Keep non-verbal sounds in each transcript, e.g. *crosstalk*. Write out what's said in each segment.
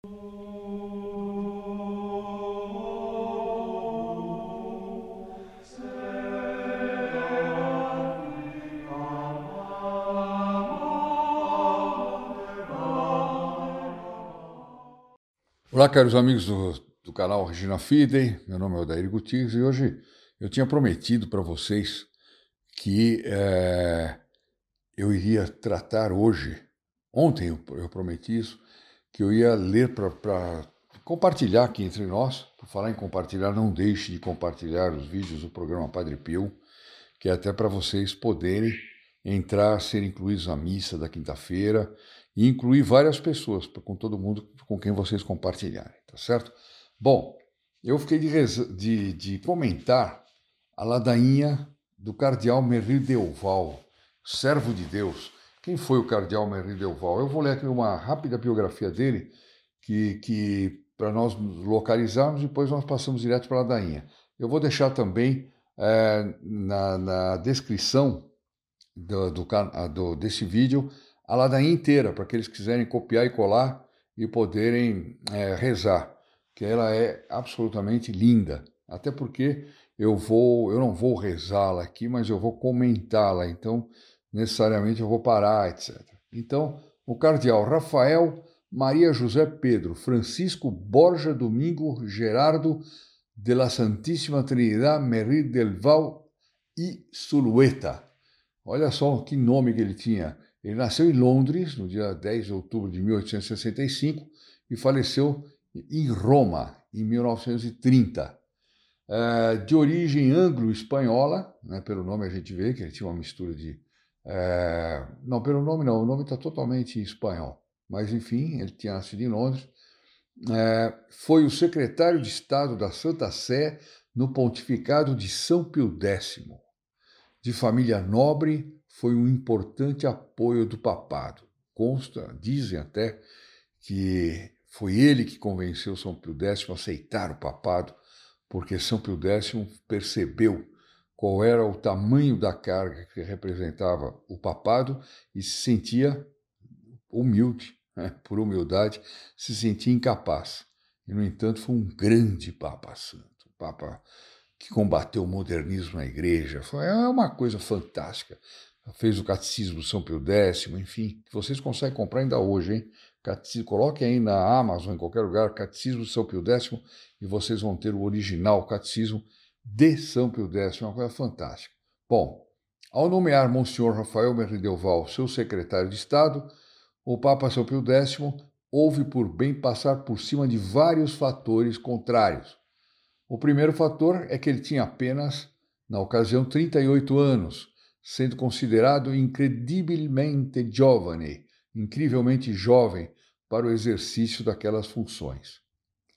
Olá, caros amigos do, do canal Regina Fidei, meu nome é Odair Gutierrez e hoje eu tinha prometido para vocês que é, eu iria tratar hoje, ontem eu, eu prometi isso, que eu ia ler para compartilhar aqui entre nós. Por falar em compartilhar, não deixe de compartilhar os vídeos do programa Padre Pio, que é até para vocês poderem entrar, ser incluídos na missa da quinta-feira e incluir várias pessoas, com todo mundo com quem vocês compartilharem, tá certo? Bom, eu fiquei de, de, de comentar a ladainha do cardeal Merri Oval, servo de Deus, quem foi o cardeal Henri Delval? Eu vou ler aqui uma rápida biografia dele, que, que para nós localizarmos, depois nós passamos direto para a Ladainha. Eu vou deixar também é, na, na, descrição do, do, do, desse vídeo a ladainha inteira, para que eles quiserem copiar e colar e poderem é, rezar, que ela é absolutamente linda. Até porque eu vou, eu não vou rezá-la aqui, mas eu vou comentá-la. Então, necessariamente eu vou parar, etc. Então, o cardeal Rafael Maria José Pedro Francisco Borja Domingo Gerardo de la Santíssima Trinidad Merri del Val e Sulueta. Olha só que nome que ele tinha. Ele nasceu em Londres no dia 10 de outubro de 1865 e faleceu em Roma em 1930. Eh, de origem anglo-espanhola, né, pelo nome a gente vê que ele tinha uma mistura de é, não, pelo nome não, o nome está totalmente em espanhol. Mas, enfim, ele tinha nascido em Londres. É, foi o secretário de Estado da Santa Sé no pontificado de São Pio X. De família nobre, foi um importante apoio do papado. Consta, dizem até, que foi ele que convenceu São Pio X a aceitar o papado, porque São Pio X percebeu qual era o tamanho da carga que representava o papado e se sentia humilde, né? por humildade, se sentia incapaz. E, no entanto, foi um grande Papa Santo, Papa que combateu o modernismo na igreja. Foi é uma coisa fantástica. Fez o Catecismo São Pio X, enfim, que vocês conseguem comprar ainda hoje, hein? Catecismo, coloquem aí na Amazon, em qualquer lugar, Catecismo São Pio X, e vocês vão ter o original Catecismo de São Pio X, uma coisa fantástica. Bom, ao nomear Monsenhor Rafael Merrideval seu secretário de Estado, o Papa São Pio X houve por bem passar por cima de vários fatores contrários. O primeiro fator é que ele tinha apenas, na ocasião, 38 anos, sendo considerado incredibilmente jovem, incrivelmente jovem, para o exercício daquelas funções.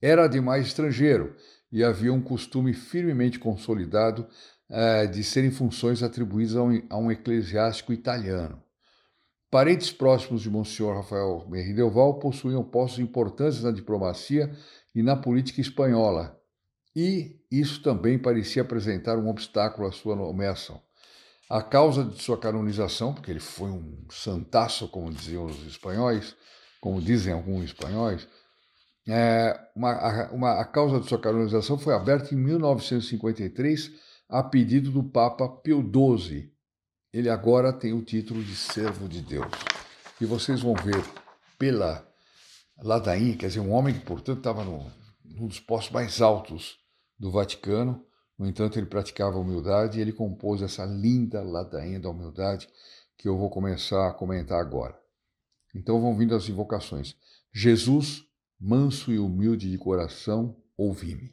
Era demais estrangeiro e havia um costume firmemente consolidado eh, de serem funções atribuídas a um, a um, eclesiástico italiano. Parentes próximos de Monsenhor Rafael Merrideval possuíam postos importantes na diplomacia e na política espanhola, e isso também parecia apresentar um obstáculo à sua nomeação. A causa de sua canonização, porque ele foi um santaço, como diziam os espanhóis, como dizem alguns espanhóis, é, uma, uma, a causa de sua canonização foi aberta em 1953 a pedido do Papa Pio XII. Ele agora tem o título de servo de Deus. E vocês vão ver pela ladainha, quer dizer, um homem que, portanto, estava num dos postos mais altos do Vaticano. No entanto, ele praticava humildade e ele compôs essa linda ladainha da humildade que eu vou começar a comentar agora. Então vão vindo as invocações. Jesus manso e humilde de coração, ouvi-me.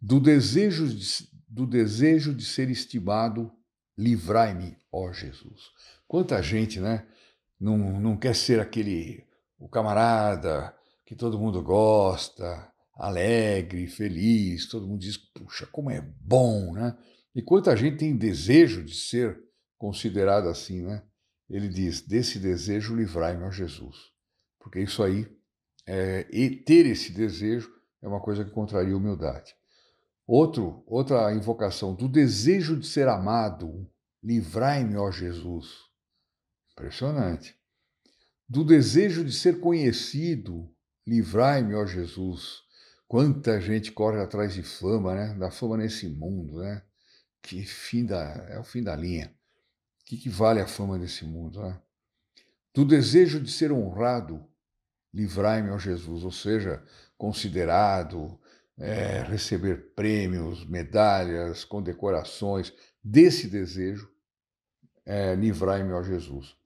Do desejo de, do desejo de ser estimado, livrai-me, ó Jesus. Quanta gente, né? Não, não quer ser aquele o camarada que todo mundo gosta, alegre, feliz, todo mundo diz, puxa, como é bom, né? E quanta gente tem desejo de ser considerado assim, né? Ele diz: desse desejo livrai-me, ó Jesus, porque isso aí é, e ter esse desejo é uma coisa que contraria a humildade. Outro, outra invocação do desejo de ser amado, livrai-me, ó Jesus. Impressionante. Do desejo de ser conhecido, livrai-me, ó Jesus. Quanta gente corre atrás de fama, né? Da fama nesse mundo, né? Que fim da é o fim da linha. O que, que vale a fama nesse mundo, né? Do desejo de ser honrado, Livrai-me, ó Jesus, ou seja, considerado é, receber prêmios, medalhas, condecorações, desse desejo, é, livrai-me, ó Jesus.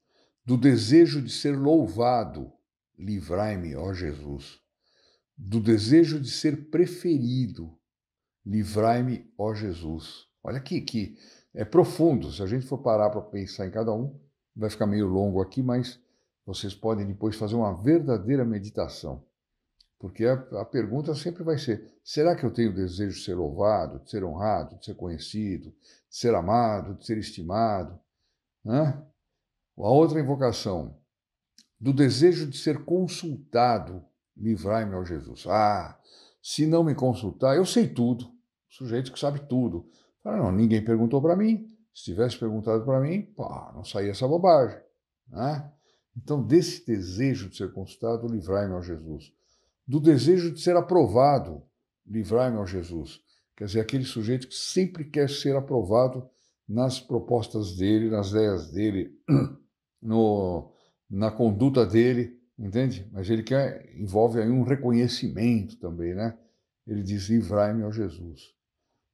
Do desejo de ser louvado, livrai-me, ó Jesus. Do desejo de ser preferido, livrai-me, ó Jesus. Olha aqui, que é profundo. Se a gente for parar para pensar em cada um, vai ficar meio longo aqui, mas vocês podem depois fazer uma verdadeira meditação. Porque a, a, pergunta sempre vai ser: será que eu tenho desejo de ser louvado, de ser honrado, de ser conhecido, de ser amado, de ser estimado? Hã? A outra invocação: do desejo de ser consultado, livrai-me ao Jesus. Ah, se não me consultar, eu sei tudo. O sujeito que sabe tudo. não, ninguém perguntou para mim. Se tivesse perguntado para mim, pá, não saía essa bobagem. Né? Então, desse desejo de ser consultado, livrai-me, ó Jesus. Do desejo de ser aprovado, livrai-me, ó Jesus. Quer dizer, aquele sujeito que sempre quer ser aprovado nas propostas dele, nas ideias dele, *clears throat* no, na conduta dele, entende? Mas ele quer, envolve aí um reconhecimento também, né? Ele diz: livrai-me, ó Jesus.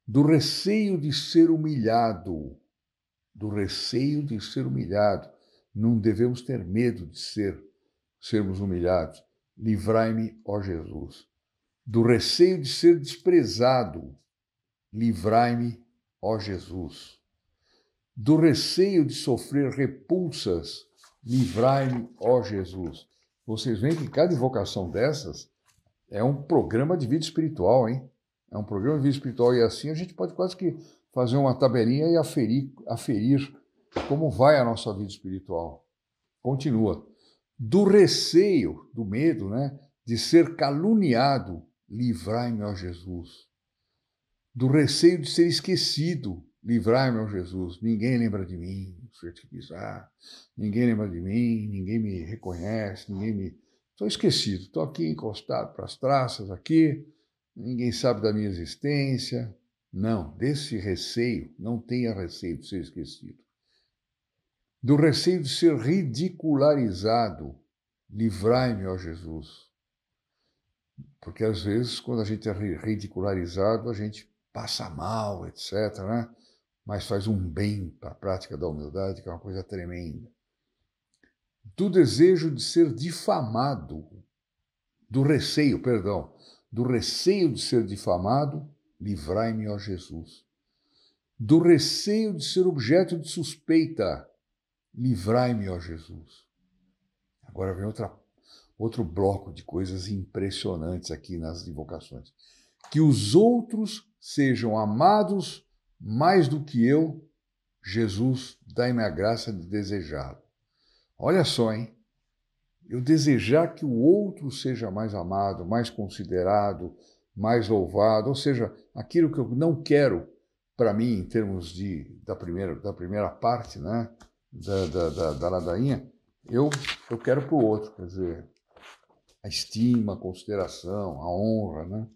Do receio de ser humilhado, do receio de ser humilhado não devemos ter medo de ser, sermos humilhados. Livrai-me, ó Jesus, do receio de ser desprezado. Livrai-me, ó Jesus, do receio de sofrer repulsas. Livrai-me, ó Jesus. Vocês veem que cada invocação dessas é um programa de vida espiritual, hein? É um programa de vida espiritual e assim a gente pode quase que fazer uma tabelinha e aferir, aferir como vai a nossa vida espiritual? Continua. Do receio, do medo, né, de ser caluniado, livrai-me, ó Jesus. Do receio de ser esquecido, livrai-me, ó Jesus. Ninguém lembra de mim, fertilizar, ninguém lembra de mim, ninguém me reconhece, ninguém me. Estou esquecido, estou aqui encostado para as traças aqui, ninguém sabe da minha existência. Não, desse receio, não tenha receio de ser esquecido do receio de ser ridicularizado. Livrai-me, ó Jesus. Porque às vezes, quando a gente é ridicularizado, a gente passa mal, etc., né? mas faz um bem para a prática da humildade, que é uma coisa tremenda. Do desejo de ser difamado, do receio, perdão, do receio de ser difamado, livrai-me, ó Jesus. Do receio de ser objeto de suspeita, Livrai-me, ó Jesus. Agora vem outra, outro bloco de coisas impressionantes aqui nas invocações. Que os outros sejam amados mais do que eu, Jesus, dai-me a graça de desejá-lo. Olha só, hein? Eu desejar que o outro seja mais amado, mais considerado, mais louvado, ou seja, aquilo que eu não quero para mim em termos de da primeira da primeira parte, né? da, da, da, da ladainha, eu, eu quero para o outro, quer dizer, a estima, a consideração, a honra, né?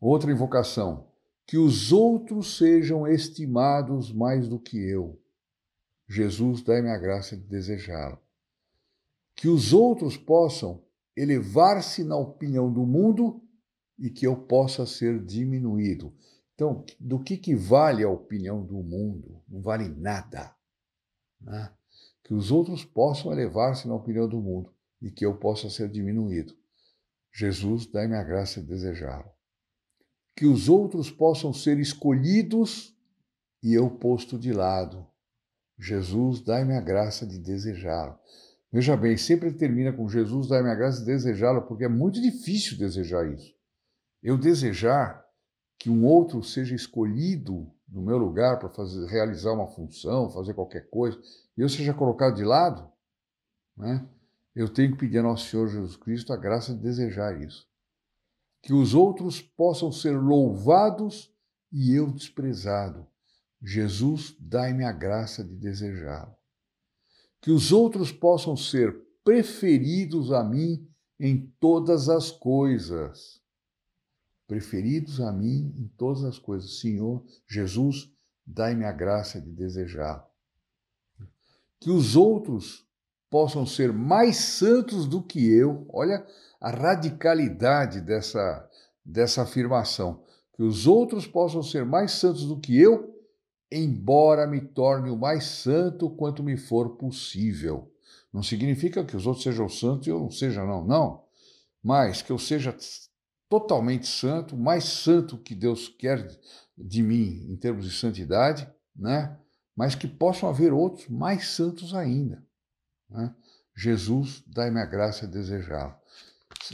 Outra invocação, que os outros sejam estimados mais do que eu. Jesus, dai-me a graça de desejá-lo. Que os outros possam elevar-se na opinião do mundo e que eu possa ser diminuído. Então, do que, que vale a opinião do mundo? Não vale nada né? que os outros possam elevar-se na opinião do mundo e que eu possa ser diminuído. Jesus, dai-me a graça de desejá-lo. Que os outros possam ser escolhidos e eu posto de lado. Jesus, dai-me a graça de desejá-lo. Veja bem, sempre termina com Jesus, dai-me a graça de desejá-lo, porque é muito difícil desejar isso. Eu desejar que um outro seja escolhido no meu lugar para fazer, realizar uma função, fazer qualquer coisa, e eu seja colocado de lado, né? eu tenho que pedir ao nosso Senhor Jesus Cristo a graça de desejar isso. Que os outros possam ser louvados e eu desprezado. Jesus, dai-me a graça de desejá-lo. Que os outros possam ser preferidos a mim em todas as coisas preferidos a mim em todas as coisas. Senhor Jesus, dai-me a graça de desejar. Que os outros possam ser mais santos do que eu. Olha a radicalidade dessa, dessa afirmação. Que os outros possam ser mais santos do que eu, embora me torne o mais santo quanto me for possível. Não significa que os outros sejam santos e eu não seja, não, não. Mas que eu seja totalmente santo, mais santo que Deus quer de mim em termos de santidade, né? mas que possam haver outros mais santos ainda. Né? Jesus, dai-me a graça de desejá-lo.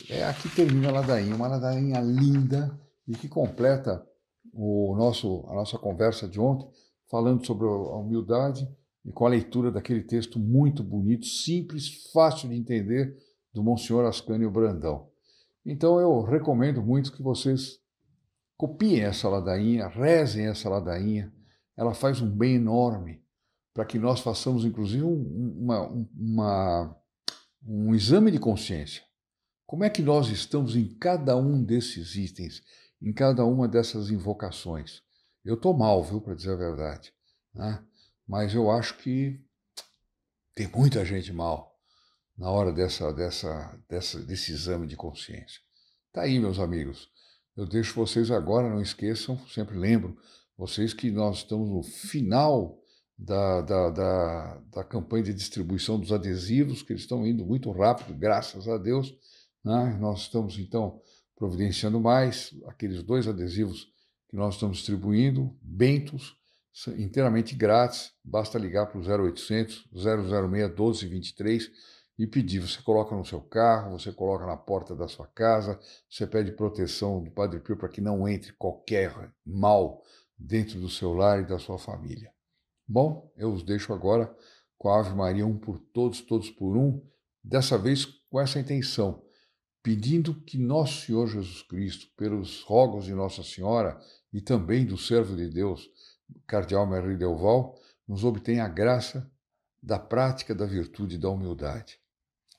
É, aqui termina a ladainha, uma ladainha linda e que completa o nosso, a nossa conversa de ontem, falando sobre a humildade e com a leitura daquele texto muito bonito, simples, fácil de entender, do Monsenhor Ascânio Brandão. Então eu recomendo muito que vocês copiem essa ladainha, rezem essa ladainha. Ela faz um bem enorme para que nós façamos, inclusive, uma, uma, um exame de consciência. Como é que nós estamos em cada um desses itens, em cada uma dessas invocações? Eu estou mal, viu, para dizer a verdade. Né? Mas eu acho que tem muita gente mal na hora dessa, dessa, dessa, desse exame de consciência. Tá aí, meus amigos. Eu deixo vocês agora, não esqueçam, sempre lembro, vocês que nós estamos no final da, da, da, da campanha de distribuição dos adesivos, que eles estão indo muito rápido, graças a Deus. Né? Nós estamos, então, providenciando mais aqueles dois adesivos que nós estamos distribuindo, bentos, inteiramente grátis. Basta ligar para o 0800 006 1223 e pedir. Você coloca no seu carro, você coloca na porta da sua casa, você pede proteção do Padre Pio para que não entre qualquer mal dentro do seu lar e da sua família. Bom, eu os deixo agora com a Ave Maria, um por todos, todos por um, dessa vez com essa intenção, pedindo que nosso Senhor Jesus Cristo, pelos rogos de Nossa Senhora e também do servo de Deus, Cardeal Merri Delval, nos obtenha a graça da prática da virtude e da humildade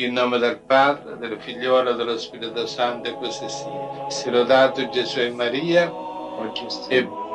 In nome del Padre, del Figliolo e dello Spirito Santo, e così sia. Sì. Si lodato Gesù e Maria, e